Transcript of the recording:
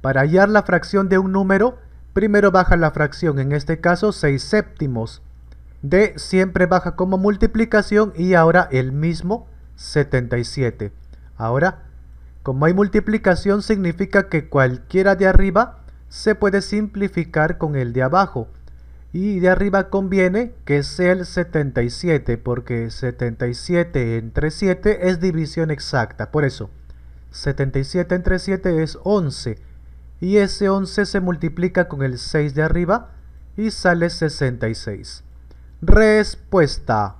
Para hallar la fracción de un número, primero baja la fracción, en este caso 6 séptimos. D siempre baja como multiplicación y ahora el mismo 77. Ahora, como hay multiplicación significa que cualquiera de arriba se puede simplificar con el de abajo. Y de arriba conviene que sea el 77, porque 77 entre 7 es división exacta. Por eso, 77 entre 7 es 11 y ese 11 se multiplica con el 6 de arriba y sale 66. Respuesta